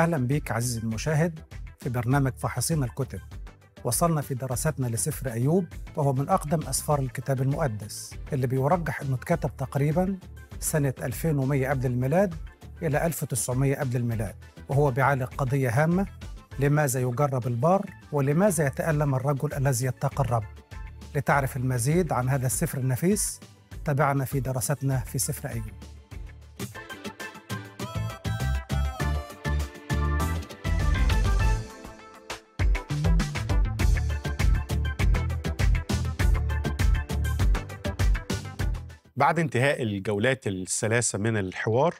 أهلا بيك عزيزي المشاهد في برنامج فاحصين الكتب وصلنا في دراستنا لسفر أيوب وهو من أقدم أسفار الكتاب المقدس اللي بيرجح أنه اتكتب تقريبا سنة 2100 قبل الميلاد إلى 1900 قبل الميلاد وهو بيعالج قضية هامة لماذا يجرب البار ولماذا يتألم الرجل الذي يتقي الرب لتعرف المزيد عن هذا السفر النفيس تابعنا في دراستنا في سفر أيوب بعد انتهاء الجولات الثلاثة من الحوار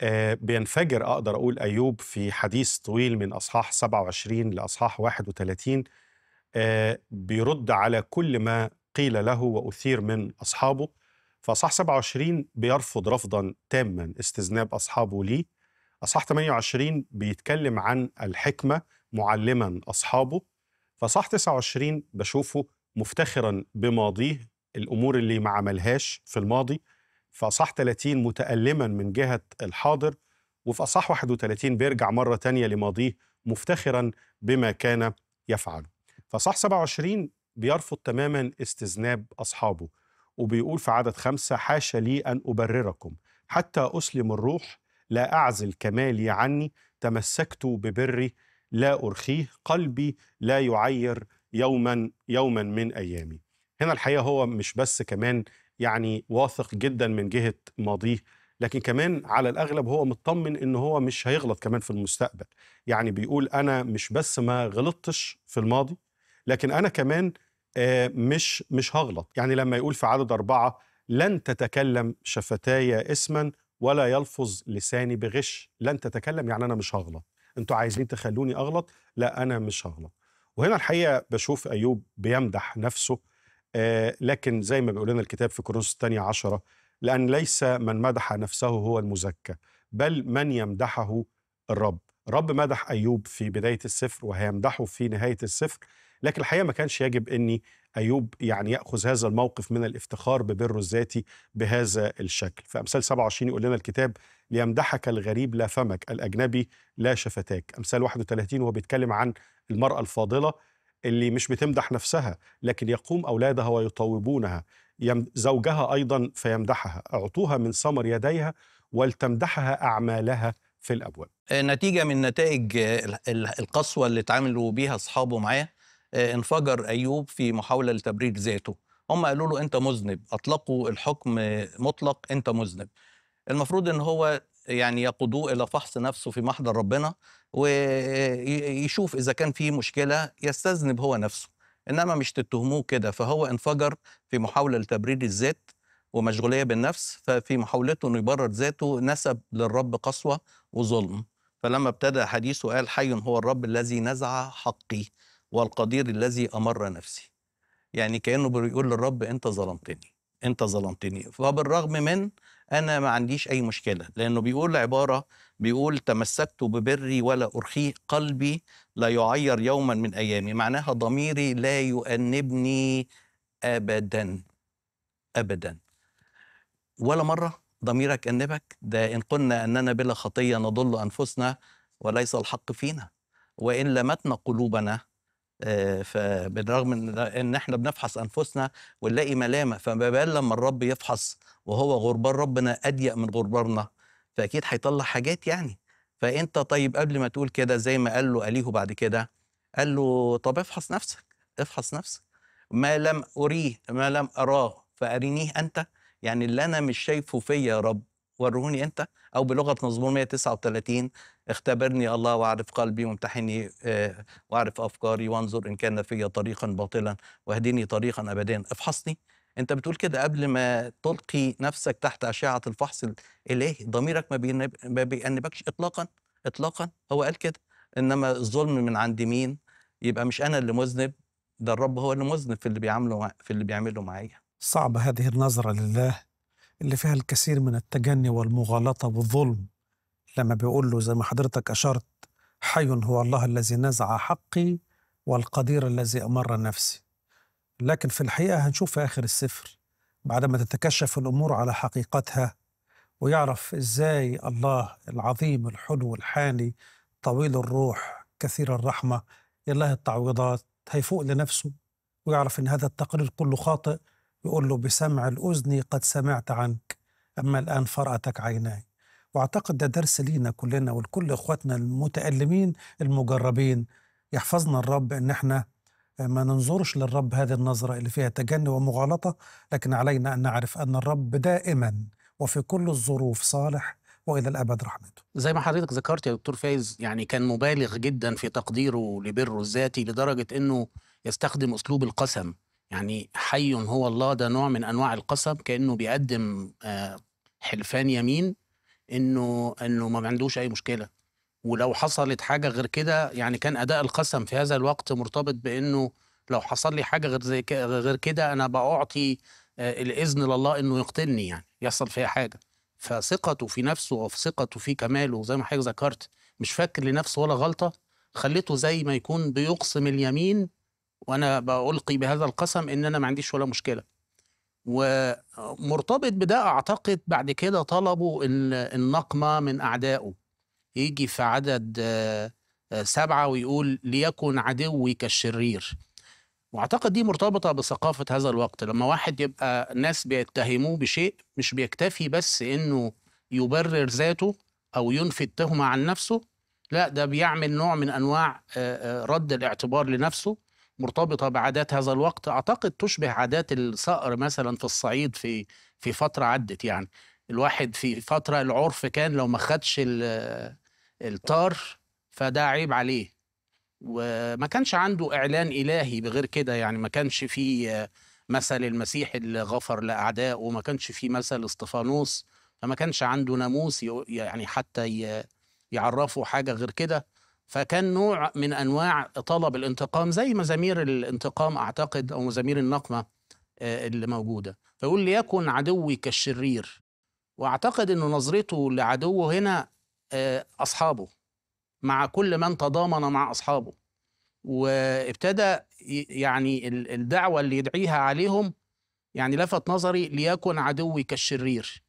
آه، بينفجر أقدر أقول أيوب في حديث طويل من أصحاح 27 لأصحاح 31 آه، بيرد على كل ما قيل له وأثير من أصحابه فأصحاح 27 بيرفض رفضا تاما استذناب أصحابه ليه أصحاح 28 بيتكلم عن الحكمة معلما أصحابه فأصحاح 29 بشوفه مفتخرا بماضيه الامور اللي ما عملهاش في الماضي في اصح 30 متالما من جهه الحاضر وفي اصح 31 بيرجع مره تانية لماضيه مفتخرا بما كان يفعله فصح 27 بيرفض تماما استذناب اصحابه وبيقول في عدد خمسة حاشا لي أن أبرركم حتى أسلم الروح لا أعزل كمالي عني تمسكت ببري لا أرخيه قلبي لا يعير يوما يوما من أيامي هنا الحقيقه هو مش بس كمان يعني واثق جدا من جهه ماضيه لكن كمان على الاغلب هو مطمن ان هو مش هيغلط كمان في المستقبل يعني بيقول انا مش بس ما غلطتش في الماضي لكن انا كمان آه، مش مش هغلط يعني لما يقول في عدد أربعة لن تتكلم شفتاي اسما ولا يلفظ لساني بغش لن تتكلم يعني أنا مش هغلط أنتوا عايزين تخلوني أغلط لا أنا مش هغلط وهنا الحقيقة بشوف أيوب بيمدح نفسه آه، لكن زي ما بيقول لنا الكتاب في كورنثوس الثانية عشرة لأن ليس من مدح نفسه هو المزكى بل من يمدحه الرب رب مدح أيوب في بداية السفر وهيمدحه في نهاية السفر لكن الحقيقة ما كانش يجب أني أيوب يعني يأخذ هذا الموقف من الافتخار ببره الذاتي بهذا الشكل فأمثال 27 يقول لنا الكتاب ليمدحك الغريب لا فمك الأجنبي لا شفتاك أمثال 31 وهو بيتكلم عن المرأة الفاضلة اللي مش بتمدح نفسها لكن يقوم أولادها ويطوبونها زوجها أيضا فيمدحها أعطوها من ثمر يديها ولتمدحها أعمالها في الأبواب آه، نتيجة من نتائج آه، القسوة اللي اتعاملوا بيها أصحابه معاه آه، انفجر أيوب في محاولة لتبرير ذاته هم قالوا له أنت مذنب أطلقوا الحكم مطلق أنت مذنب المفروض ان هو يعني يقودوه الى فحص نفسه في محضر ربنا ويشوف اذا كان في مشكله يستذنب هو نفسه انما مش تتهموه كده فهو انفجر في محاوله لتبرير الذات ومشغوليه بالنفس ففي محاولته انه يبرر ذاته نسب للرب قسوه وظلم فلما ابتدى حديثه قال حي هو الرب الذي نزع حقي والقدير الذي امر نفسي يعني كانه بيقول للرب انت ظلمتني انت ظلمتني فبالرغم من انا ما عنديش اي مشكله لانه بيقول عباره بيقول تمسكت ببري ولا ارخيه قلبي لا يعير يوما من ايامي معناها ضميري لا يؤنبني ابدا ابدا ولا مره ضميرك انبك ده ان قلنا اننا بلا خطيه نضل انفسنا وليس الحق فينا وان لمتنا قلوبنا آه، فبالرغم ان ان احنا بنفحص انفسنا ونلاقي ملامه فما بال لما الرب يفحص وهو غربان ربنا اضيق من غربارنا فاكيد هيطلع حاجات يعني فانت طيب قبل ما تقول كده زي ما قال له اليهو بعد كده قال له طب افحص نفسك افحص نفسك ما لم اريه ما لم اراه فارينيه انت يعني اللي انا مش شايفه فيا يا رب ورهوني أنت أو بلغة مزمور 139 اختبرني الله واعرف قلبي وامتحني آه، واعرف أفكاري وانظر إن كان في طريقا باطلا واهدني طريقا ابديا افحصني أنت بتقول كده قبل ما تلقي نفسك تحت أشعة الفحص الإلهي ضميرك ما بيأنبكش إطلاقا إطلاقا هو قال كده إنما الظلم من عند مين يبقى مش أنا اللي مذنب ده الرب هو اللي مذنب في اللي بيعمله في اللي بيعمله معايا صعب هذه النظرة لله اللي فيها الكثير من التجني والمغالطة والظلم لما بيقول له زي ما حضرتك أشرت حي هو الله الذي نزع حقي والقدير الذي أمر نفسي لكن في الحقيقة هنشوف في آخر السفر بعدما تتكشف الأمور على حقيقتها ويعرف إزاي الله العظيم الحلو الحاني طويل الروح كثير الرحمة يلاه التعويضات هيفوق لنفسه ويعرف إن هذا التقرير كله خاطئ يقول له بسمع الأذن قد سمعت عنك أما الآن فرأتك عيناي وأعتقد ده درس لينا كلنا ولكل إخواتنا المتألمين المجربين يحفظنا الرب إن إحنا ما ننظرش للرب هذه النظرة اللي فيها تجني ومغالطة لكن علينا أن نعرف أن الرب دائما وفي كل الظروف صالح والى الابد رحمته. زي ما حضرتك ذكرت يا دكتور فايز يعني كان مبالغ جدا في تقديره لبره الذاتي لدرجه انه يستخدم اسلوب القسم يعني حي هو الله ده نوع من انواع القسم كانه بيقدم آه، حلفان يمين انه انه ما عندوش اي مشكله ولو حصلت حاجه غير كده يعني كان اداء القسم في هذا الوقت مرتبط بانه لو حصل لي حاجه غير زي غير كده انا بعطي آه، الاذن لله انه يقتلني يعني يحصل فيها حاجه فثقته في نفسه وفي ثقته في كماله زي ما حضرتك ذكرت مش فاكر لنفسه ولا غلطه خليته زي ما يكون بيقسم اليمين وانا بألقي بهذا القسم ان انا ما عنديش ولا مشكله ومرتبط بده اعتقد بعد كده طلبوا النقمه من اعدائه يجي في عدد آه، سبعه ويقول ليكن عدوي كالشرير واعتقد دي مرتبطه بثقافه هذا الوقت لما واحد يبقى ناس بيتهموه بشيء مش بيكتفي بس انه يبرر ذاته او ينفي التهمه عن نفسه لا ده بيعمل نوع من انواع آه، آه، رد الاعتبار لنفسه مرتبطه بعادات هذا الوقت اعتقد تشبه عادات الصقر مثلا في الصعيد في في فتره عدت يعني الواحد في فتره العرف كان لو ما خدش الطار فده عيب عليه وما كانش عنده اعلان الهي بغير كده يعني ما كانش في مثل المسيح اللي غفر لاعدائه وما كانش في مثل اسطفانوس فما كانش عنده ناموس يعني حتى يعرفه حاجه غير كده فكان نوع من انواع طلب الانتقام زي مزامير الانتقام اعتقد او مزامير النقمه آه، اللي موجوده فيقول ليكن عدوي كالشرير واعتقد ان نظرته لعدوه هنا آه، اصحابه مع كل من تضامن مع اصحابه وابتدى يعني الدعوه اللي يدعيها عليهم يعني لفت نظري ليكن عدوي كالشرير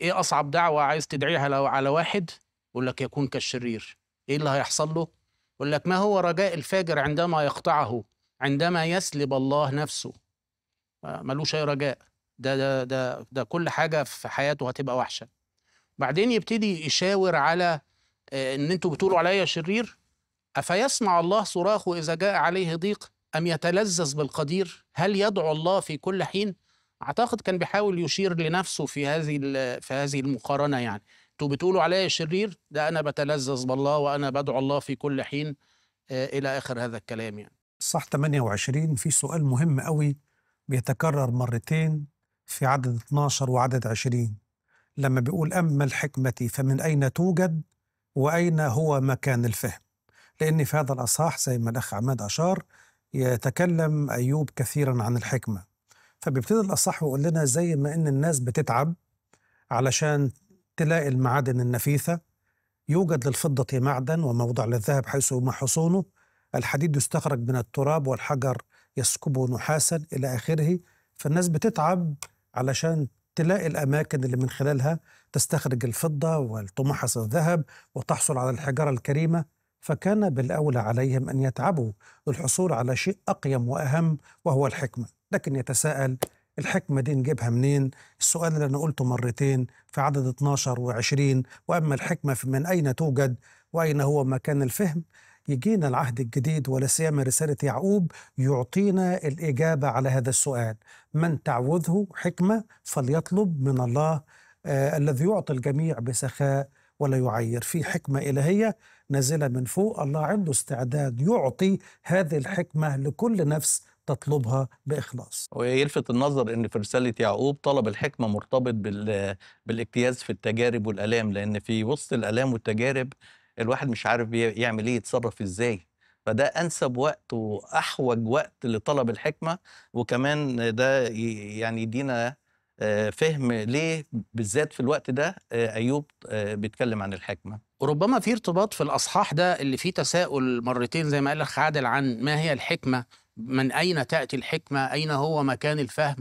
ايه اصعب دعوه عايز تدعيها لو على واحد يقول لك يكون كالشرير ايه اللي هيحصل له يقول لك ما هو رجاء الفاجر عندما يقطعه عندما يسلب الله نفسه ملوش اي رجاء ده ده ده ده كل حاجه في حياته هتبقى وحشه بعدين يبتدي يشاور على آه، ان انتوا بتقولوا عليا شرير افيسمع الله صراخه اذا جاء عليه ضيق ام يتلذذ بالقدير هل يدعو الله في كل حين اعتقد كان بيحاول يشير لنفسه في هذه في هذه المقارنه يعني انتوا بتقولوا عليا شرير ده انا بتلذذ بالله وانا بدعو الله في كل حين آه، الى اخر هذا الكلام يعني صح 28 في سؤال مهم قوي بيتكرر مرتين في عدد 12 وعدد 20 لما بيقول اما الحكمه فمن اين توجد واين هو مكان الفهم لان في هذا الاصحاح زي ما الاخ عماد اشار يتكلم ايوب كثيرا عن الحكمه فبيبتدي الاصح ويقول لنا زي ما ان الناس بتتعب علشان تلاقي المعادن النفيثة يوجد للفضة معدن وموضع للذهب حيث ما حصونه الحديد يستخرج من التراب والحجر يسكبه نحاسا إلى آخره فالناس بتتعب علشان تلاقي الأماكن اللي من خلالها تستخرج الفضة وتمحص الذهب وتحصل على الحجارة الكريمة فكان بالأولى عليهم أن يتعبوا للحصول على شيء أقيم وأهم وهو الحكمة لكن يتساءل الحكمة دي نجيبها منين السؤال اللي أنا قلته مرتين في عدد 12 و20 وأما الحكمة من أين توجد وأين هو مكان الفهم يجينا العهد الجديد ولا سيما رسالة يعقوب يعطينا الإجابة على هذا السؤال من تعوذه حكمة فليطلب من الله آه الذي يعطي الجميع بسخاء ولا يعير في حكمة إلهية نازلة من فوق الله عنده استعداد يعطي هذه الحكمة لكل نفس تطلبها باخلاص. ويلفت النظر ان في رساله يعقوب طلب الحكمه مرتبط بال... بالاجتياز في التجارب والالام لان في وسط الالام والتجارب الواحد مش عارف يعمل ايه يتصرف ازاي. فده انسب وقت واحوج وقت لطلب الحكمه وكمان ده يعني يدينا آه، فهم ليه بالذات في الوقت ده آه، ايوب آه، بيتكلم عن الحكمه وربما في ارتباط في الاصحاح ده اللي فيه تساؤل مرتين زي ما قال لك عادل عن ما هي الحكمه من أين تأتي الحكمة أين هو مكان الفهم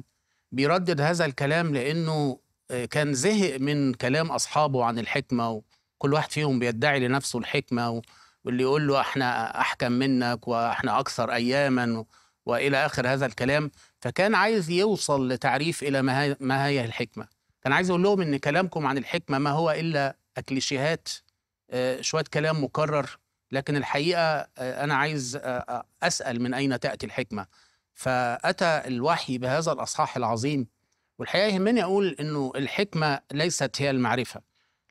بيردد هذا الكلام لأنه آه، كان زهق من كلام أصحابه عن الحكمة وكل واحد فيهم بيدعي لنفسه الحكمة واللي يقول له احنا أحكم منك واحنا أكثر أياما وإلى آخر هذا الكلام فكان عايز يوصل لتعريف إلى ما هي الحكمة كان عايز أقول لهم إن كلامكم عن الحكمة ما هو إلا أكليشيهات آه، شوية كلام مكرر لكن الحقيقه آه، انا عايز آه، آه، اسال من اين تاتي الحكمه فاتى الوحي بهذا الاصحاح العظيم والحقيقه يهمني اقول انه الحكمه ليست هي المعرفه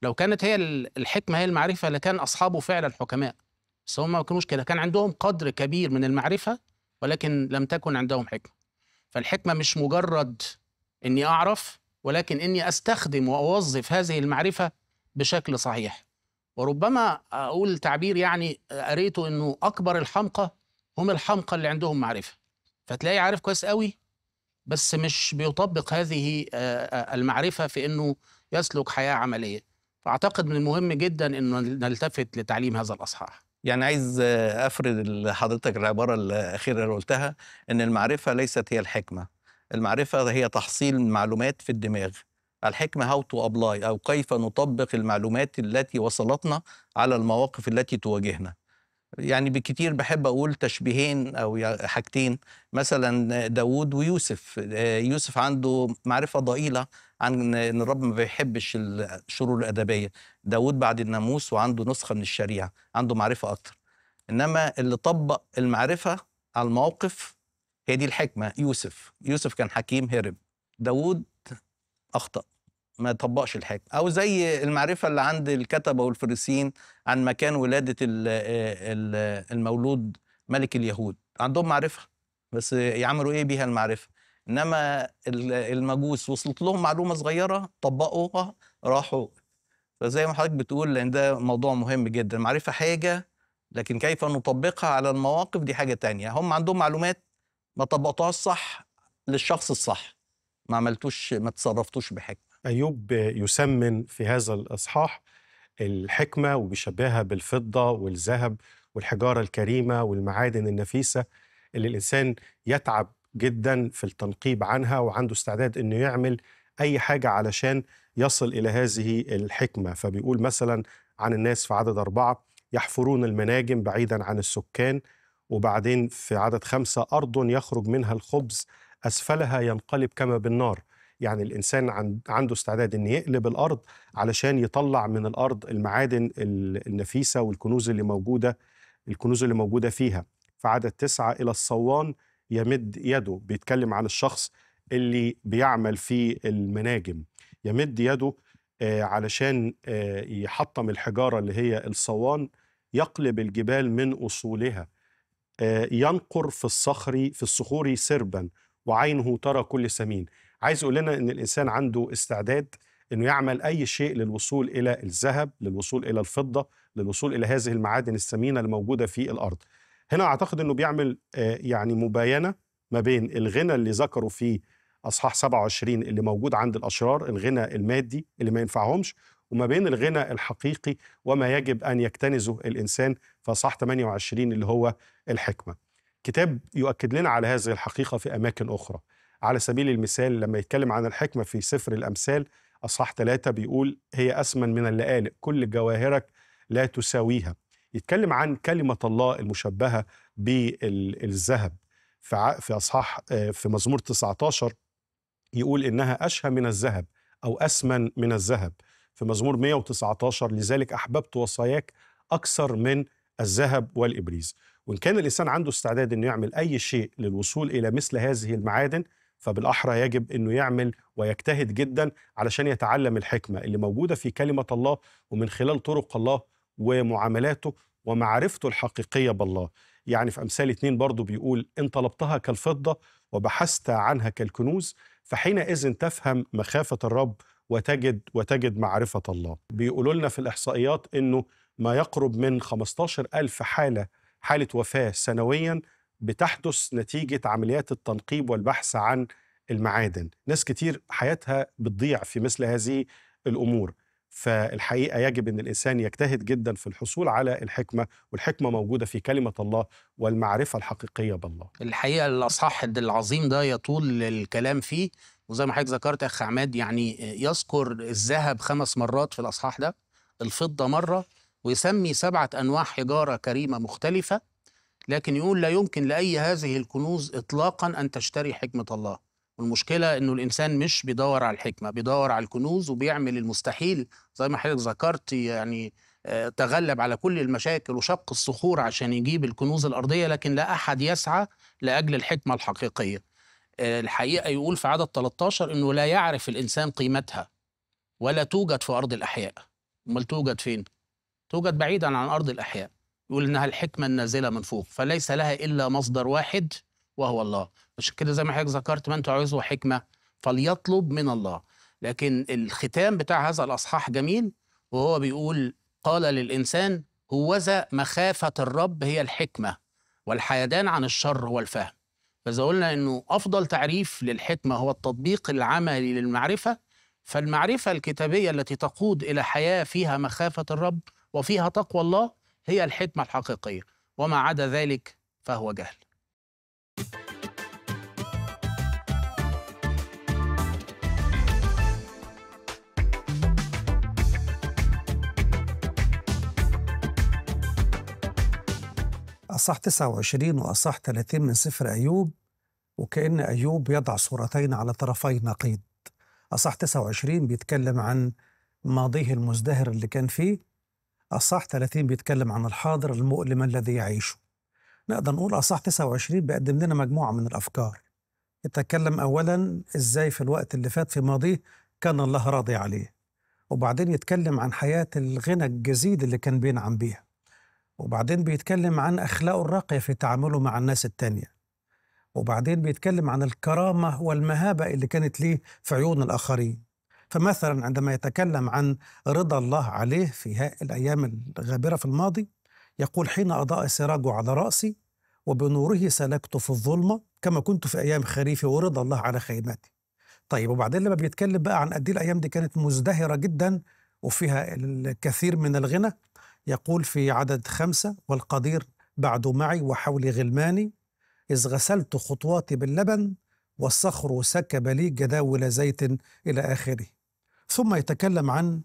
لو كانت هي الحكمه هي المعرفه لكان اصحابه فعلا حكماء بس هم ما كانوش كده كان عندهم قدر كبير من المعرفه ولكن لم تكن عندهم حكمه فالحكمه مش مجرد اني اعرف ولكن اني استخدم واوظف هذه المعرفه بشكل صحيح وربما اقول تعبير يعني آه، قريته انه اكبر الحمقى هم الحمقى اللي عندهم معرفه فتلاقيه عارف كويس قوي بس مش بيطبق هذه آه، آه، المعرفه في انه يسلك حياه عمليه فاعتقد من المهم جدا انه نلتفت لتعليم هذا الاصحاح يعني عايز افرد لحضرتك العباره الاخيره اللي قلتها ان المعرفه ليست هي الحكمه المعرفه هي تحصيل معلومات في الدماغ الحكمة هاو تو أبلاي أو كيف نطبق المعلومات التي وصلتنا على المواقف التي تواجهنا يعني بكتير بحب أقول تشبيهين أو حاجتين مثلا داود ويوسف آه، يوسف عنده معرفة ضئيلة عن إن الرب ما بيحبش الشرور الأدبية داود بعد الناموس وعنده نسخة من الشريعة عنده معرفة أكتر إنما اللي طبق المعرفة على الموقف هي دي الحكمة يوسف يوسف كان حكيم هرب داود اخطا ما طبقش الحاجه او زي المعرفه اللي عند الكتبه والفريسيين عن مكان ولاده المولود ملك اليهود عندهم معرفه بس يعملوا ايه بيها المعرفه انما المجوس وصلت لهم معلومه صغيره طبقوها راحوا فزي ما حضرتك بتقول لان ده موضوع مهم جدا المعرفه حاجه لكن كيف نطبقها على المواقف دي حاجه تانية هم عندهم معلومات ما طبقتوهاش صح للشخص الصح ما عملتوش ما تصرفتوش بحكمه ايوب يسمن في هذا الاصحاح الحكمه وبيشبهها بالفضه والذهب والحجاره الكريمه والمعادن النفيسه اللي الانسان يتعب جدا في التنقيب عنها وعنده استعداد انه يعمل اي حاجه علشان يصل الى هذه الحكمه فبيقول مثلا عن الناس في عدد اربعه يحفرون المناجم بعيدا عن السكان وبعدين في عدد خمسه ارض يخرج منها الخبز أسفلها ينقلب كما بالنار يعني الإنسان عنده استعداد أن يقلب الأرض علشان يطلع من الأرض المعادن النفيسة والكنوز اللي موجودة الكنوز اللي موجودة فيها فعدد تسعة إلى الصوان يمد يده بيتكلم عن الشخص اللي بيعمل في المناجم يمد يده آه، علشان آه، يحطم الحجارة اللي هي الصوان يقلب الجبال من أصولها آه، ينقر في الصخر في الصخور سربا وعينه ترى كل سمين عايز يقول لنا ان الانسان عنده استعداد انه يعمل اي شيء للوصول الى الذهب للوصول الى الفضه للوصول الى هذه المعادن الثمينه الموجوده في الارض هنا اعتقد انه بيعمل آه، يعني مباينه ما بين الغنى اللي ذكره في اصحاح 27 اللي موجود عند الاشرار الغنى المادي اللي ما ينفعهمش وما بين الغنى الحقيقي وما يجب ان يكتنزه الانسان في اصحاح 28 اللي هو الحكمه الكتاب يؤكد لنا على هذه الحقيقة في أماكن أخرى على سبيل المثال لما يتكلم عن الحكمة في سفر الأمثال أصحاح ثلاثة بيقول هي أسمن من اللآلئ كل جواهرك لا تساويها يتكلم عن كلمة الله المشبهة بالذهب في أصحاح آه، في مزمور 19 يقول إنها أشهى من الذهب أو أسمن من الذهب في مزمور 119 لذلك أحببت وصاياك أكثر من الذهب والإبريز وإن كان الإنسان عنده استعداد أنه يعمل أي شيء للوصول إلى مثل هذه المعادن فبالأحرى يجب أنه يعمل ويجتهد جدا علشان يتعلم الحكمة اللي موجودة في كلمة الله ومن خلال طرق الله ومعاملاته ومعرفته الحقيقية بالله يعني في أمثال اتنين برضو بيقول إن طلبتها كالفضة وبحثت عنها كالكنوز فحينئذ تفهم مخافة الرب وتجد وتجد معرفة الله بيقولوا لنا في الإحصائيات أنه ما يقرب من 15 ألف حالة حالة وفاة سنويا بتحدث نتيجة عمليات التنقيب والبحث عن المعادن ناس كتير حياتها بتضيع في مثل هذه الأمور فالحقيقة يجب أن الإنسان يجتهد جدا في الحصول على الحكمة والحكمة موجودة في كلمة الله والمعرفة الحقيقية بالله الحقيقة الأصح العظيم ده يطول الكلام فيه وزي ما حضرتك ذكرت يا أخ عماد يعني يذكر الذهب خمس مرات في الأصحاح ده الفضة مرة ويسمي سبعة أنواع حجارة كريمة مختلفة لكن يقول لا يمكن لأي هذه الكنوز إطلاقا أن تشتري حكمة الله والمشكلة إنه الإنسان مش بيدور على الحكمة بيدور على الكنوز وبيعمل المستحيل زي ما حضرتك ذكرت يعني آه، تغلب على كل المشاكل وشق الصخور عشان يجيب الكنوز الأرضية لكن لا أحد يسعى لأجل الحكمة الحقيقية آه، الحقيقة يقول في عدد 13 إنه لا يعرف الإنسان قيمتها ولا توجد في أرض الأحياء أمال توجد فين؟ توجد بعيدا عن أرض الأحياء يقول إنها الحكمة النازلة من فوق فليس لها إلا مصدر واحد وهو الله عشان كده زي ما حضرتك ذكرت من تعوزه حكمة فليطلب من الله لكن الختام بتاع هذا الأصحاح جميل وهو بيقول قال للإنسان هوذا مخافة الرب هي الحكمة والحيدان عن الشر هو الفهم فإذا قلنا أنه أفضل تعريف للحكمة هو التطبيق العملي للمعرفة فالمعرفة الكتابية التي تقود إلى حياة فيها مخافة الرب وفيها تقوى الله هي الحكمة الحقيقية وما عدا ذلك فهو جهل أصح 29 وأصح 30 من سفر أيوب وكأن أيوب يضع صورتين على طرفي نقيض أصح 29 بيتكلم عن ماضيه المزدهر اللي كان فيه أصح 30 بيتكلم عن الحاضر المؤلم الذي يعيشه نقدر نقول أصح 29 بيقدم لنا مجموعة من الأفكار يتكلم أولا إزاي في الوقت اللي فات في ماضيه كان الله راضي عليه وبعدين يتكلم عن حياة الغنى الجزيد اللي كان بينعم بيها وبعدين بيتكلم عن أخلاقه الراقية في تعامله مع الناس التانية وبعدين بيتكلم عن الكرامة والمهابة اللي كانت ليه في عيون الآخرين فمثلا عندما يتكلم عن رضا الله عليه في الأيام الغابرة في الماضي يقول حين أضاء سراج على رأسي وبنوره سلكت في الظلمة كما كنت في أيام خريفي ورضا الله على خيمتي طيب وبعدين لما بيتكلم بقى عن قد الأيام دي كانت مزدهرة جدا وفيها الكثير من الغنى يقول في عدد خمسة والقدير بعد معي وحولي غلماني إذ غسلت خطواتي باللبن والصخر سكب لي جداول زيت إلى آخره ثم يتكلم عن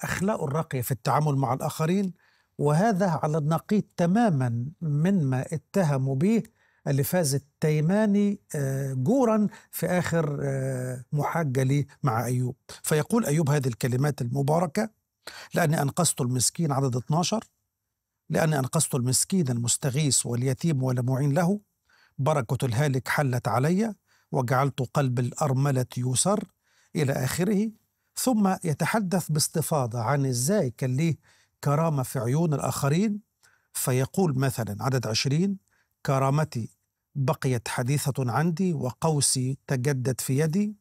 أخلاقه الراقية في التعامل مع الآخرين وهذا على النقيض تماما مما اتهموا به اللي فاز التيماني آه، جورا في آخر آه، محاجة لي مع أيوب فيقول أيوب هذه الكلمات المباركة لأني أنقذت المسكين عدد 12 لأني أنقذت المسكين المستغيث واليتيم ولا معين له بركة الهالك حلت علي وجعلت قلب الأرملة يسر إلى آخره ثم يتحدث باستفاضة عن إزاي كان ليه كرامة في عيون الآخرين فيقول مثلا عدد عشرين كرامتي بقيت حديثة عندي وقوسي تجدد في يدي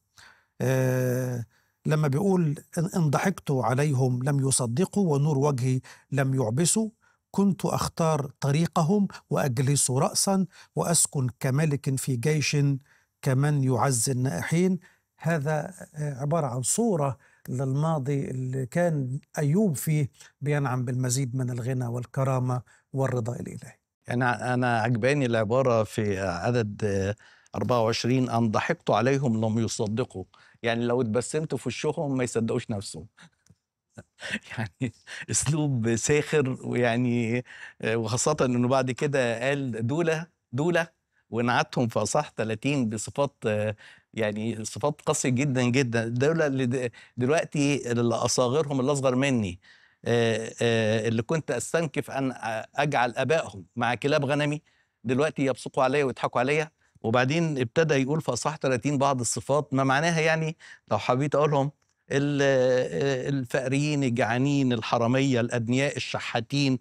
آه لما بيقول إن ضحكت عليهم لم يصدقوا ونور وجهي لم يعبسوا كنت أختار طريقهم وأجلس رأسا وأسكن كملك في جيش كمن يعز النائحين هذا آه، عبارة عن صورة للماضي اللي كان أيوب فيه بينعم بالمزيد من الغنى والكرامة والرضا الإلهي يعني أنا عجباني العبارة في آه، عدد 24 آه، أن ضحكت عليهم لم يصدقوا يعني لو اتبسمت في وشهم ما يصدقوش نفسهم يعني اسلوب ساخر ويعني وخاصه انه بعد كده قال دوله دوله ونعتهم في اصح 30 بصفات يعني صفات قاسية جدا جدا دول اللي دلوقتي اللي أصاغرهم اللي أصغر مني اللي كنت أستنكف أن أجعل أبائهم مع كلاب غنمي دلوقتي يبصقوا عليا ويضحكوا عليا وبعدين ابتدى يقول في اصحاح 30 بعض الصفات ما معناها يعني لو حبيت اقولهم الفقريين الجعانين الحراميه الادنياء الشحاتين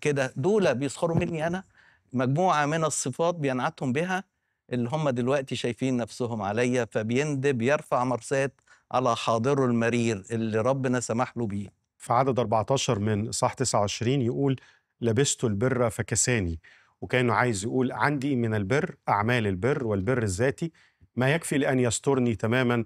كده دول بيسخروا مني انا مجموعه من الصفات بينعتهم بها اللي هم دلوقتي شايفين نفسهم عليا فبيندب يرفع مرسات على حاضره المرير اللي ربنا سمح له بيه في عدد 14 من صح 29 يقول لبست البر فكساني وكانه عايز يقول عندي من البر اعمال البر والبر الذاتي ما يكفي لان يسترني تماما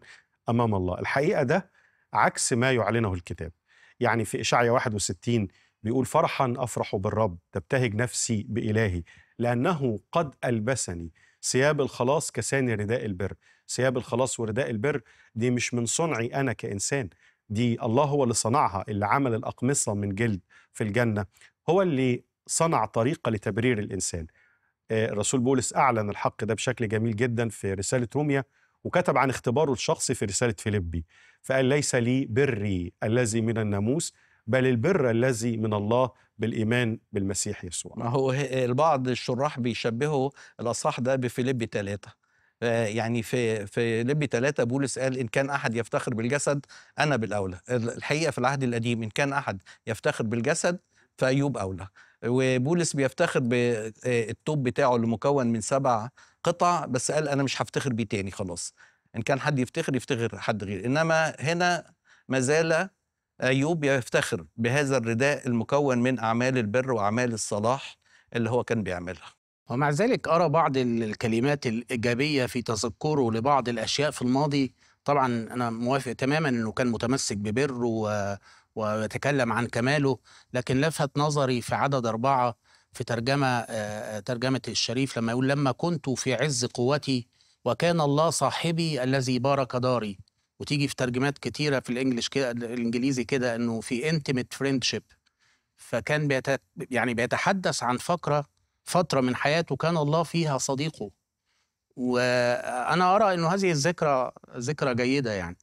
امام الله الحقيقه ده عكس ما يعلنه الكتاب يعني في اشعيا 61 بيقول فرحا افرح بالرب تبتهج نفسي بالهي لانه قد البسني ثياب الخلاص كساني رداء البر ثياب الخلاص ورداء البر دي مش من صنعي أنا كإنسان دي الله هو اللي صنعها اللي عمل الأقمصة من جلد في الجنة هو اللي صنع طريقة لتبرير الإنسان آه، الرسول بولس أعلن الحق ده بشكل جميل جدا في رسالة روميا وكتب عن اختباره الشخصي في رسالة فيليبي فقال ليس لي بري الذي من الناموس بل البر الذي من الله بالإيمان بالمسيح يسوع ما هو البعض الشراح بيشبهوا الأصحاح ده بفيليب ثلاثة آه، يعني في في لب ثلاثة بولس قال إن كان أحد يفتخر بالجسد أنا بالأولى الحقيقة في العهد القديم إن كان أحد يفتخر بالجسد فأيوب أولى وبولس بيفتخر بالتوب آه، بتاعه اللي مكون من سبع قطع بس قال أنا مش هفتخر بيه تاني خلاص إن كان حد يفتخر يفتخر حد غير إنما هنا ما زال أيوب يفتخر بهذا الرداء المكون من أعمال البر وأعمال الصلاح اللي هو كان بيعملها ومع ذلك أرى بعض الكلمات الإيجابية في تذكره لبعض الأشياء في الماضي طبعا أنا موافق تماما أنه كان متمسك ببره و... ويتكلم عن كماله لكن لفت نظري في عدد أربعة في ترجمة آه، ترجمة الشريف لما يقول لما كنت في عز قوتي وكان الله صاحبي الذي بارك داري وتيجي في ترجمات كتيره في الانجليش كده الانجليزي كده انه في انتيميت فريندشيب فكان بيت يعني بيتحدث عن فقره فتره من حياته كان الله فيها صديقه وانا ارى انه هذه الذكرى ذكرى جيده يعني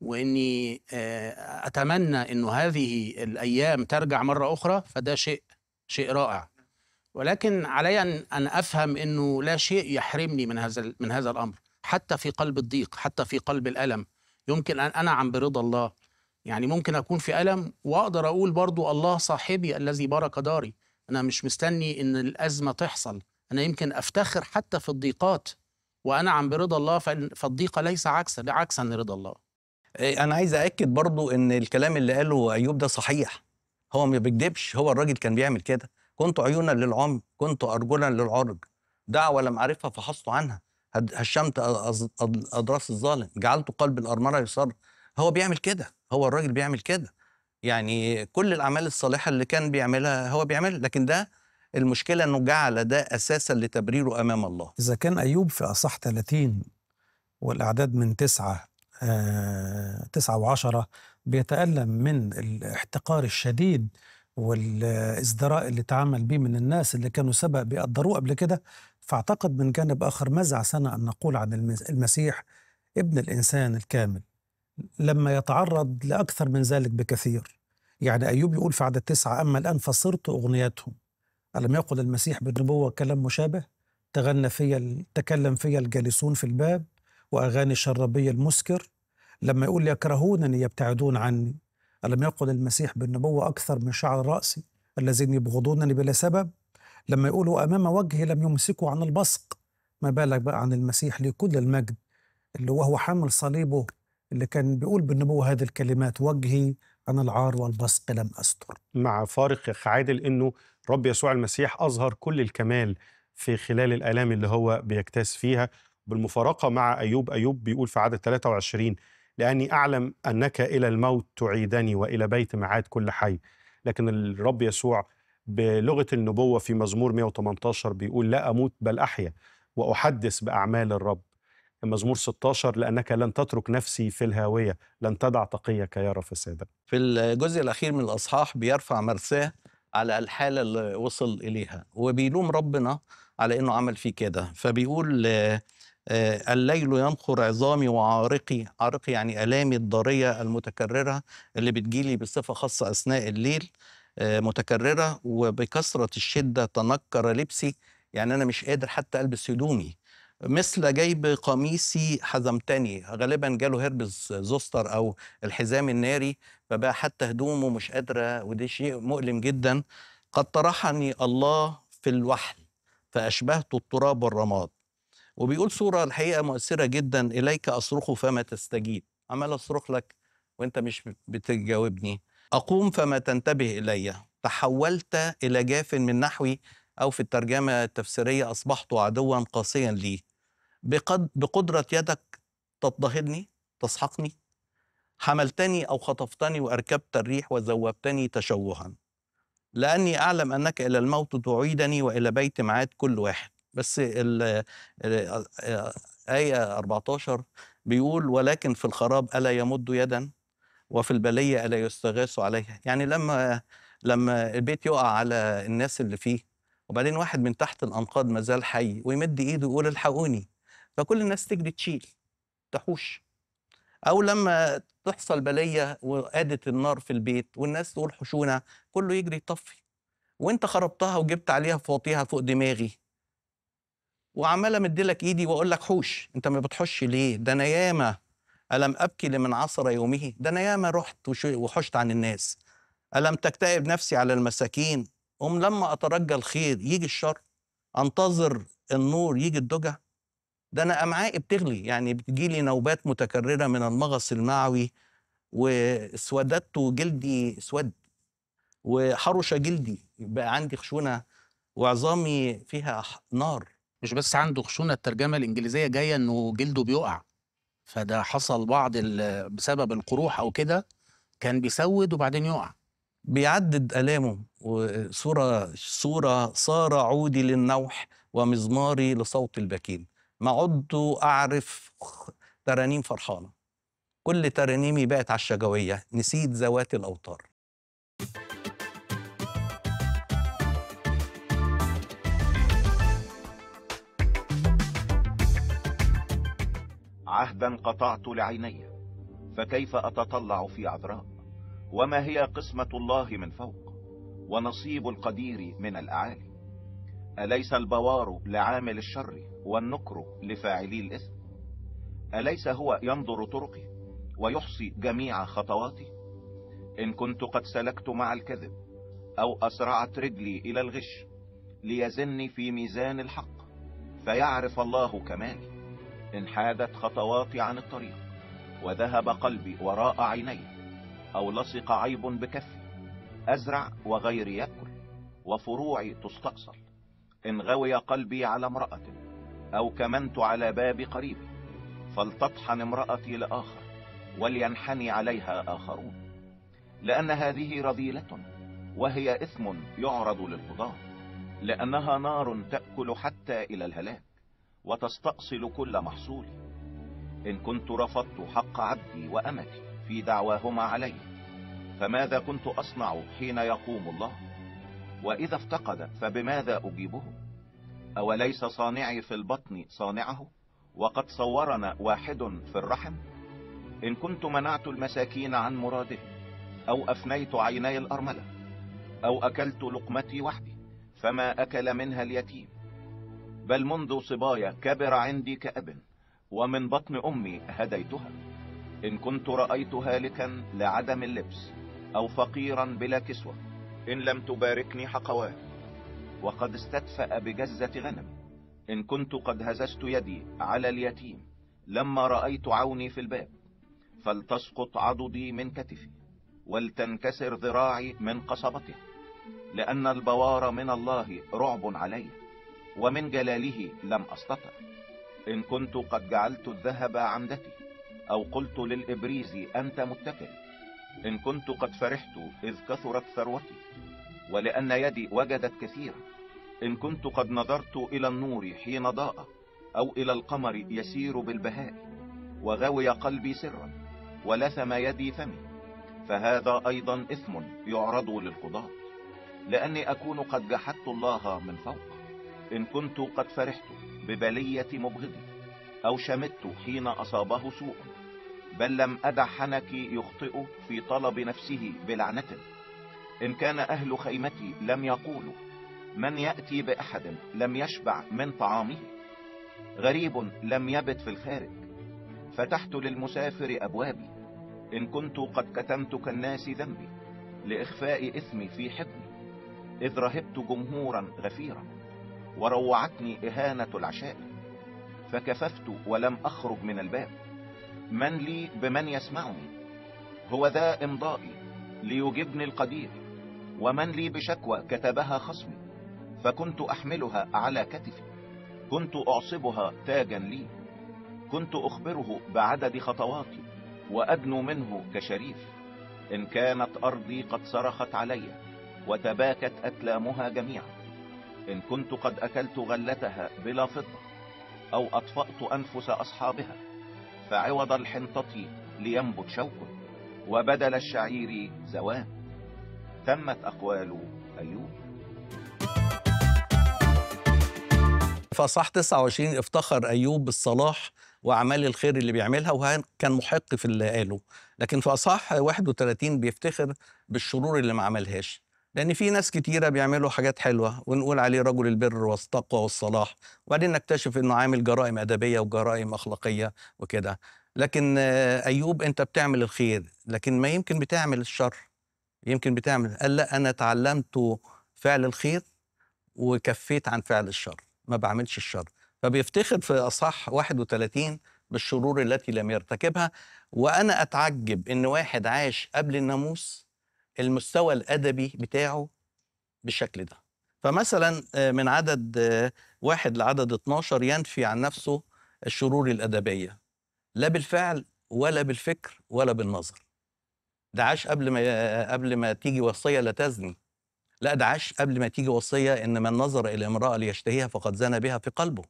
واني آه، اتمنى انه هذه الايام ترجع مره اخرى فده شيء شيء رائع ولكن علي ان افهم انه لا شيء يحرمني من هذا من هذا الامر حتى في قلب الضيق حتى في قلب الالم يمكن أن أنا عم برضا الله يعني ممكن أكون في ألم وأقدر أقول برضو الله صاحبي الذي بارك داري أنا مش مستني إن الأزمة تحصل أنا يمكن أفتخر حتى في الضيقات وأنا عم برضا الله فالضيقة ليس عكسا لا عكسا رضا الله إيه، أنا عايز أأكد برضو إن الكلام اللي قاله أيوب ده صحيح هو ما بيكدبش هو الراجل كان بيعمل كده كنت عيونا للعم كنت أرجلا للعرج دعوة لم أعرفها فحصت عنها هشمت اضراس الظالم جعلت قلب الارمله يسار هو بيعمل كده هو الراجل بيعمل كده يعني كل الاعمال الصالحه اللي كان بيعملها هو بيعملها لكن ده المشكله انه جعل ده اساسا لتبريره امام الله اذا كان ايوب في اصح 30 والاعداد من تسعه آه تسعه وعشره بيتالم من الاحتقار الشديد والازدراء اللي اتعامل بيه من الناس اللي كانوا سبق بيقدروه قبل كده فأعتقد من جانب آخر ماذا عسانا أن نقول عن المسيح ابن الإنسان الكامل لما يتعرض لأكثر من ذلك بكثير يعني أيوب يقول في عدد تسعة أما الآن فصرت أغنيتهم ألم يقل المسيح بالنبوة كلام مشابه تغنى في تكلم في الجالسون في الباب وأغاني الشرابي المسكر لما يقول يكرهونني يبتعدون عني ألم يقل المسيح بالنبوة أكثر من شعر رأسي الذين يبغضونني بلا سبب لما يقولوا أمام وجهي لم يمسكوا عن البصق ما بالك بقى عن المسيح لكل المجد اللي وهو حامل صليبه اللي كان بيقول بالنبوة هذه الكلمات وجهي عن العار والبصق لم أستر مع فارق يا عادل أنه رب يسوع المسيح أظهر كل الكمال في خلال الآلام اللي هو بيكتس فيها بالمفارقة مع أيوب أيوب بيقول في عدد 23 لأني أعلم أنك إلى الموت تعيدني وإلى بيت معاد كل حي لكن الرب يسوع بلغه النبوه في مزمور 118 بيقول لا اموت بل احيا واحدث باعمال الرب مزمور 16 لأنك لن تترك نفسي في الهاوية لن تدع تقيك يرى فسادا في الجزء الأخير من الأصحاح بيرفع مرساه على الحالة اللي وصل إليها وبيلوم ربنا على إنه عمل فيه كده فبيقول آه، آه، الليل ينخر عظامي وعارقي عارقي يعني آلامي الضارية المتكررة اللي بتجيلي بصفة خاصة أثناء الليل آه، متكررة وبكثرة الشدة تنكر لبسي يعني أنا مش قادر حتى ألبس هدومي مثل جيب قميصي حزمتني غالبا جاله هربس زوستر او الحزام الناري فبقى حتى هدومه مش قادره وده شيء مؤلم جدا قد طرحني الله في الوحل فاشبهت التراب والرماد وبيقول صوره الحقيقه مؤثره جدا اليك اصرخ فما تستجيب عمال اصرخ لك وانت مش بتجاوبني أقوم فما تنتبه إلي تحولت إلى جاف من نحوي أو في الترجمة التفسيرية أصبحت عدوا قاسيا لي بقد بقدرة يدك تضطهدني تسحقني حملتني أو خطفتني وأركبت الريح وذوبتني تشوها لأني أعلم أنك إلى الموت تعيدني وإلى بيت معاد كل واحد بس الآية 14 بيقول ولكن في الخراب ألا يمد يدا وفي البليه الا يستغاث عليها يعني لما لما البيت يقع على الناس اللي فيه وبعدين واحد من تحت الانقاض ما زال حي ويمد ايده ويقول الحقوني فكل الناس تجري تشيل تحوش او لما تحصل بليه وقادت النار في البيت والناس تقول حشونة كله يجري يطفي وانت خربتها وجبت عليها فواطيها فوق دماغي وعماله لك ايدي واقول لك حوش انت ما بتحش ليه ده انا ياما ألم أبكي لمن عصر يومه ده أنا ياما رحت وحشت عن الناس ألم تكتئب نفسي على المساكين أم لما أترجى الخير يجي الشر أنتظر النور يجي الدجى ده أنا أمعائي بتغلي يعني بتجيلي نوبات متكررة من المغص المعوي واسودت جلدي اسود وحرش جلدي بقى عندي خشونه وعظامي فيها نار مش بس عنده خشونه الترجمه الانجليزيه جايه انه جلده بيقع فده حصل بعض بسبب القروح او كده كان بيسود وبعدين يقع بيعدد الامه وصوره صوره صار عودي للنوح ومزماري لصوت البكين ما عدت اعرف ترانيم فرحانه كل ترانيمي بقت على الشجويه نسيت ذوات الاوتار عهدا قطعت لعيني فكيف اتطلع في عذراء وما هي قسمة الله من فوق ونصيب القدير من الاعالي اليس البوار لعامل الشر والنكر لفاعلي الاثم اليس هو ينظر طرقي ويحصي جميع خطواتي ان كنت قد سلكت مع الكذب او اسرعت رجلي الى الغش ليزني في ميزان الحق فيعرف الله كمالي انحادت خطواتي عن الطريق وذهب قلبي وراء عيني او لصق عيب بكفي ازرع وغيري يأكل وفروعي تستقصر ان غوي قلبي على امرأة او كمنت على باب قريبي فلتطحن امرأتي لاخر ولينحني عليها اخرون لان هذه رذيلة وهي اثم يعرض للقضاء لانها نار تأكل حتى الى الهلاك وتستأصل كل محصولي إن كنت رفضت حق عبدي وأمتي في دعواهما علي فماذا كنت أصنع حين يقوم الله وإذا افتقد فبماذا أجيبه أوليس صانعي في البطن صانعه وقد صورنا واحد في الرحم إن كنت منعت المساكين عن مراده أو أفنيت عيني الأرملة أو أكلت لقمتي وحدي فما أكل منها اليتيم بل منذ صبايا كبر عندي كأب ومن بطن أمي هديتها إن كنت رأيت هالكا لعدم اللبس أو فقيرا بلا كسوة إن لم تباركني حقواه وقد استدفأ بجزة غنم إن كنت قد هززت يدي على اليتيم لما رأيت عوني في الباب فلتسقط عضدي من كتفي ولتنكسر ذراعي من قصبته لأن البوار من الله رعب عليه ومن جلاله لم استطع ان كنت قد جعلت الذهب عمدتي او قلت للابريز انت متكل ان كنت قد فرحت اذ كثرت ثروتي ولان يدي وجدت كثيرا ان كنت قد نظرت الى النور حين ضاء او الى القمر يسير بالبهاء وغوي قلبي سرا ولثم يدي فمي فهذا ايضا اثم يعرض للقضاة لاني اكون قد جحدت الله من فوق إن كنت قد فرحت ببلية مبغضي أو شمت حين أصابه سوء بل لم أدع حنكي يخطئ في طلب نفسه بلعنة إن كان أهل خيمتي لم يقولوا من يأتي بأحد لم يشبع من طعامه غريب لم يبت في الخارج فتحت للمسافر أبوابي إن كنت قد كتمت كالناس ذنبي لإخفاء إثمي في حضني إذ رهبت جمهورا غفيرا وروعتني إهانة العشاء فكففت ولم أخرج من الباب من لي بمن يسمعني هو ذا إمضائي ليجبني القدير ومن لي بشكوى كتبها خصمي فكنت أحملها على كتفي كنت أعصبها تاجا لي كنت أخبره بعدد خطواتي وأدنو منه كشريف إن كانت أرضي قد صرخت علي وتباكت أتلامها جميعا إن كنت قد أكلت غلتها بلا فضة أو أطفأت أنفس أصحابها فعوض الحنطة لينبت شوك وبدل الشعير زوان تمت أقوال أيوب فصح 29 افتخر أيوب بالصلاح وأعمال الخير اللي بيعملها وكان محق في اللي قاله لكن في أصح 31 بيفتخر بالشرور اللي ما عملهاش لان في ناس كتيره بيعملوا حاجات حلوه ونقول عليه رجل البر والتقوى والصلاح وبعدين نكتشف انه عامل جرائم ادبيه وجرائم اخلاقيه وكده لكن ايوب انت بتعمل الخير لكن ما يمكن بتعمل الشر يمكن بتعمل قال لا انا تعلمت فعل الخير وكفيت عن فعل الشر ما بعملش الشر فبيفتخر في اصح 31 بالشرور التي لم يرتكبها وانا اتعجب ان واحد عاش قبل الناموس المستوى الادبي بتاعه بالشكل ده فمثلا آه، من عدد آه، واحد لعدد 12 ينفي عن نفسه الشرور الادبيه لا بالفعل ولا بالفكر ولا بالنظر ده عاش قبل ما آه، قبل ما تيجي وصيه لا تزني لا ده عاش قبل ما تيجي وصيه ان من نظر الى امراه ليشتهيها فقد زنى بها في قلبه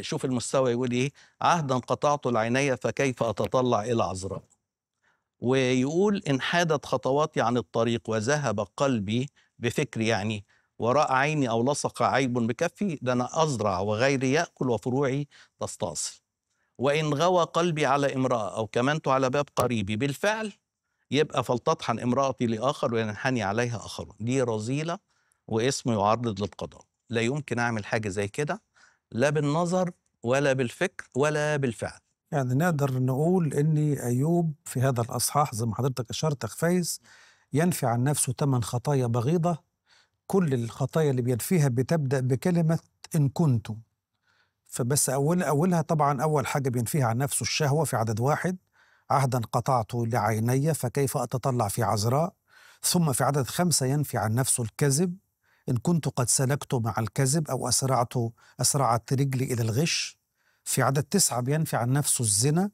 شوف المستوى يقول ايه عهدا قطعت العيني فكيف اتطلع الى عذراء ويقول إن حادت خطواتي عن الطريق وذهب قلبي بفكري يعني وراء عيني أو لصق عيب بكفي ده أنا أزرع وغيري يأكل وفروعي تستأصل وإن غوى قلبي على امرأة أو كمنت على باب قريبي بالفعل يبقى فلتطحن امرأتي لآخر وينحني عليها آخر دي رذيلة واسم يعرض للقضاء لا يمكن أعمل حاجة زي كده لا بالنظر ولا بالفكر ولا بالفعل يعني نقدر نقول ان ايوب في هذا الاصحاح زي ما حضرتك اشرت خفيس ينفي عن نفسه ثمان خطايا بغيضه كل الخطايا اللي بينفيها بتبدا بكلمه ان كنتم فبس اول اولها طبعا اول حاجه بينفيها عن نفسه الشهوه في عدد واحد عهدا قطعته لعيني فكيف اتطلع في عذراء ثم في عدد خمسه ينفي عن نفسه الكذب ان كنت قد سلكت مع الكذب او اسرعت اسرعت رجلي الى الغش في عدد تسعة بينفي عن نفسه الزنا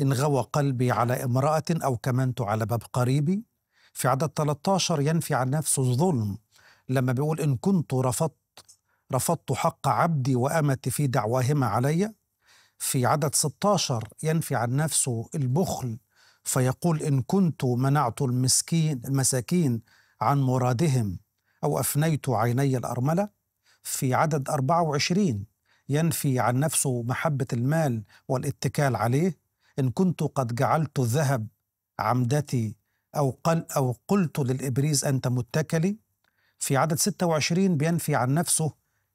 إن غوى قلبي على امرأة أو كمنت على باب قريبي في عدد 13 ينفي عن نفسه الظلم لما بيقول إن كنت رفضت رفضت حق عبدي وأمتي في دعواهما علي في عدد 16 ينفي عن نفسه البخل فيقول إن كنت منعت المسكين المساكين عن مرادهم أو أفنيت عيني الأرملة في عدد 24 ينفي عن نفسه محبة المال والاتكال عليه إن كنت قد جعلت الذهب عمدتي أو, قل أو قلت للإبريز أنت متكلي في عدد 26 بينفي عن نفسه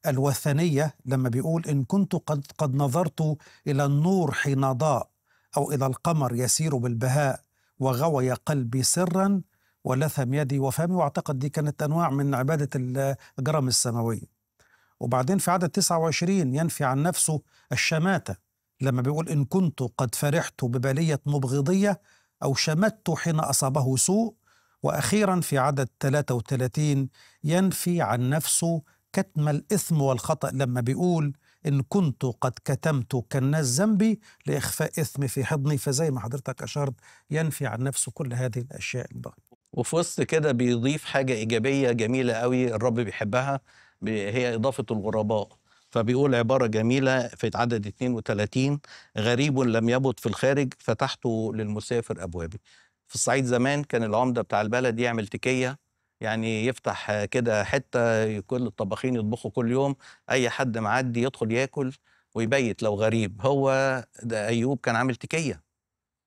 الوثنية لما بيقول إن كنت قد, قد نظرت إلى النور حين ضاء أو إلى القمر يسير بالبهاء وغوي قلبي سرا ولثم يدي وفمي واعتقد دي كانت انواع من عباده الجرم السماويه وبعدين في عدد 29 ينفي عن نفسه الشماتة لما بيقول إن كنت قد فرحت ببلية مبغضية أو شمت حين أصابه سوء وأخيرا في عدد 33 ينفي عن نفسه كتم الإثم والخطأ لما بيقول إن كنت قد كتمت كالناس ذنبي لإخفاء إثمي في حضني فزي ما حضرتك أشرت ينفي عن نفسه كل هذه الأشياء البغي وفي وسط كده بيضيف حاجة إيجابية جميلة قوي الرب بيحبها هي إضافة الغرباء فبيقول عبارة جميلة في عدد 32 غريب لم يبط في الخارج فتحته للمسافر أبوابي في الصعيد زمان كان العمدة بتاع البلد يعمل تكية يعني يفتح كده حتة كل الطباخين يطبخوا كل يوم أي حد معدي يدخل ياكل ويبيت لو غريب هو ده أيوب كان عامل تكية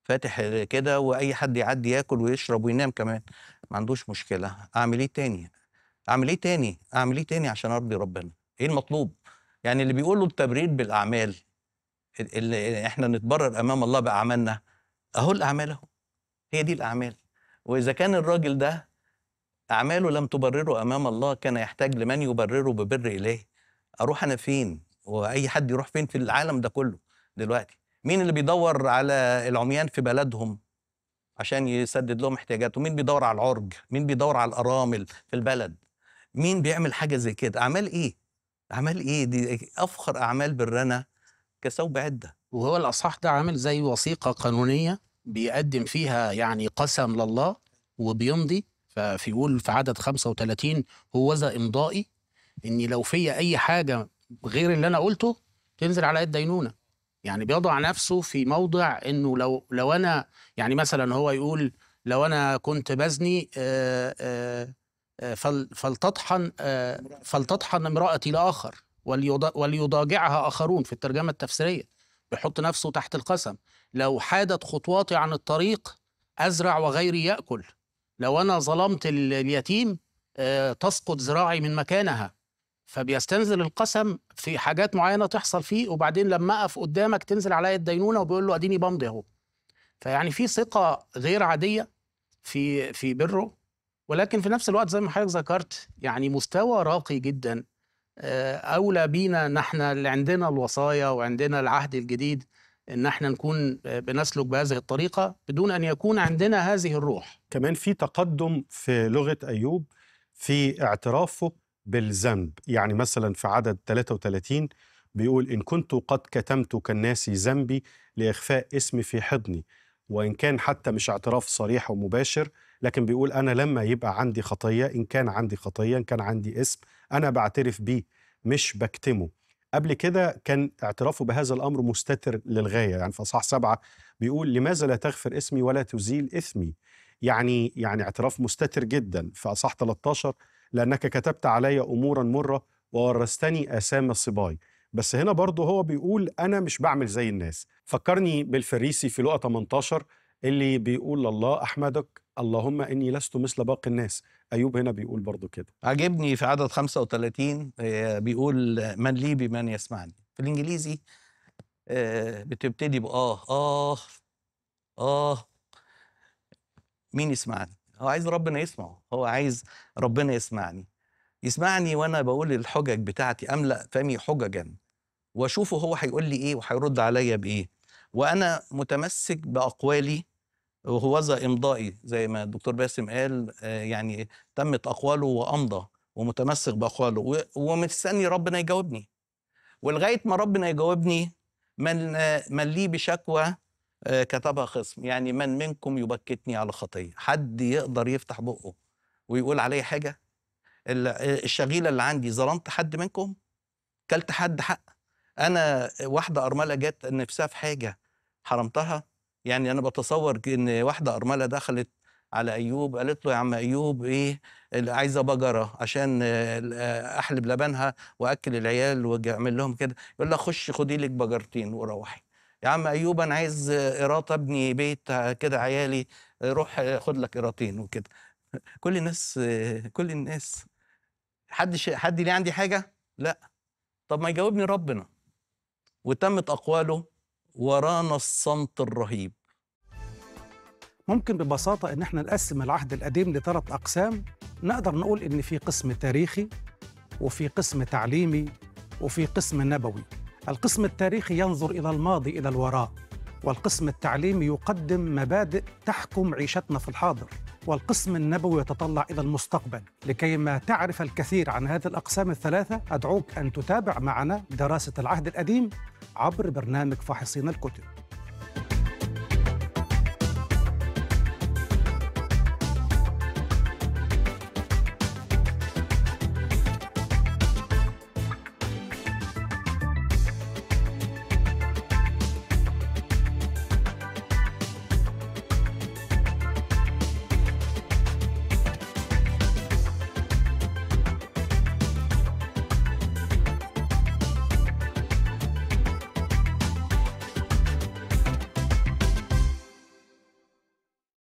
فاتح كده وأي حد يعدي ياكل ويشرب وينام كمان ما عندوش مشكلة أعمل إيه تاني اعمل ايه تاني اعمل ايه تاني عشان ارضي ربنا ايه المطلوب يعني اللي بيقول له التبرير بالاعمال اللي احنا نتبرر امام الله باعمالنا اهو الاعمال اهو هي دي الاعمال واذا كان الراجل ده اعماله لم تبرره امام الله كان يحتاج لمن يبرره ببر اليه اروح انا فين واي حد يروح فين في العالم ده كله دلوقتي مين اللي بيدور على العميان في بلدهم عشان يسدد لهم احتياجاتهم مين بيدور على العرج مين بيدور على الارامل في البلد مين بيعمل حاجه زي كده اعمال ايه اعمال ايه دي افخر اعمال بالرنا كثوب عده وهو الاصح ده عامل زي وثيقه قانونيه بيقدم فيها يعني قسم لله وبيمضي فيقول في عدد 35 هو ذا امضائي اني لو في اي حاجه غير اللي انا قلته تنزل على يد دينونه يعني بيضع نفسه في موضع انه لو لو انا يعني مثلا هو يقول لو انا كنت بزني آآ آه، آآ آه، آه، فلتطحن آه، فلتطحن امرأتي لآخر وليضاجعها آخرون في الترجمة التفسيرية بيحط نفسه تحت القسم لو حادت خطواتي عن الطريق أزرع وغيري يأكل لو أنا ظلمت اليتيم آه، تسقط ذراعي من مكانها فبيستنزل القسم في حاجات معينة تحصل فيه وبعدين لما أقف قدامك تنزل عليا الدينونة وبيقول له أديني بمضي أهو فيعني في ثقة غير عادية في في بره ولكن في نفس الوقت زي ما حضرتك ذكرت يعني مستوى راقي جدا آه، اولى بينا نحن اللي عندنا الوصايا وعندنا العهد الجديد ان احنا نكون آه، بنسلك بهذه الطريقه بدون ان يكون عندنا هذه الروح. كمان في تقدم في لغه ايوب في اعترافه بالذنب، يعني مثلا في عدد 33 بيقول ان كنت قد كتمت كالناس ذنبي لاخفاء اسمي في حضني وان كان حتى مش اعتراف صريح ومباشر لكن بيقول انا لما يبقى عندي خطيه ان كان عندي خطيه ان كان عندي اسم انا بعترف بيه مش بكتمه قبل كده كان اعترافه بهذا الامر مستتر للغايه يعني في اصحاح سبعه بيقول لماذا لا تغفر اسمي ولا تزيل اثمي يعني يعني اعتراف مستتر جدا في اصحاح 13 لانك كتبت علي امورا مره وورثتني اسام صباي بس هنا برضه هو بيقول انا مش بعمل زي الناس فكرني بالفريسي في لقا 18 اللي بيقول الله أحمدك اللهم إني لست مثل باقي الناس أيوب هنا بيقول برضو كده عجبني في عدد 35 آه، بيقول من لي بمن يسمعني في الإنجليزي آه، بتبتدي بآه آه آه مين يسمعني هو عايز ربنا يسمعه هو عايز ربنا يسمعني يسمعني وانا بقول الحجج بتاعتي املا فمي حججا واشوفه هو هيقول لي ايه وهيرد عليا بايه وانا متمسك باقوالي وهوذا امضائي زي ما الدكتور باسم قال آه، يعني تمت اقواله وامضى ومتمسك باقواله ومستني ربنا يجاوبني ولغايه ما ربنا يجاوبني من آه، من لي بشكوى آه، كتبها خصم يعني من منكم يبكتني على خطيه حد يقدر يفتح بقه ويقول علي حاجه الشغيله اللي عندي ظلمت حد منكم كلت حد حق انا واحده ارمله جت نفسها في حاجه حرمتها يعني انا بتصور ان واحده ارمله دخلت على ايوب قالت له يا عم ايوب ايه عايزه بجره عشان آه، احلب لبنها واكل العيال واعمل لهم كده يقول لها خش خدي لك بجرتين وروحي يا عم ايوب انا عايز قراط ابني بيت كده عيالي روح خد لك قراطين وكده كل الناس كل الناس حد حد ليه عندي حاجه لا طب ما يجاوبني ربنا وتمت أقواله ورانا الصمت الرهيب ممكن ببساطة إن احنا نقسم العهد القديم لثلاث أقسام نقدر نقول إن في قسم تاريخي وفي قسم تعليمي وفي قسم نبوي القسم التاريخي ينظر إلى الماضي إلى الوراء والقسم التعليمي يقدم مبادئ تحكم عيشتنا في الحاضر والقسم النبوي يتطلع إلى المستقبل لكي ما تعرف الكثير عن هذه الأقسام الثلاثة أدعوك أن تتابع معنا دراسة العهد القديم عبر برنامج فاحصين الكتب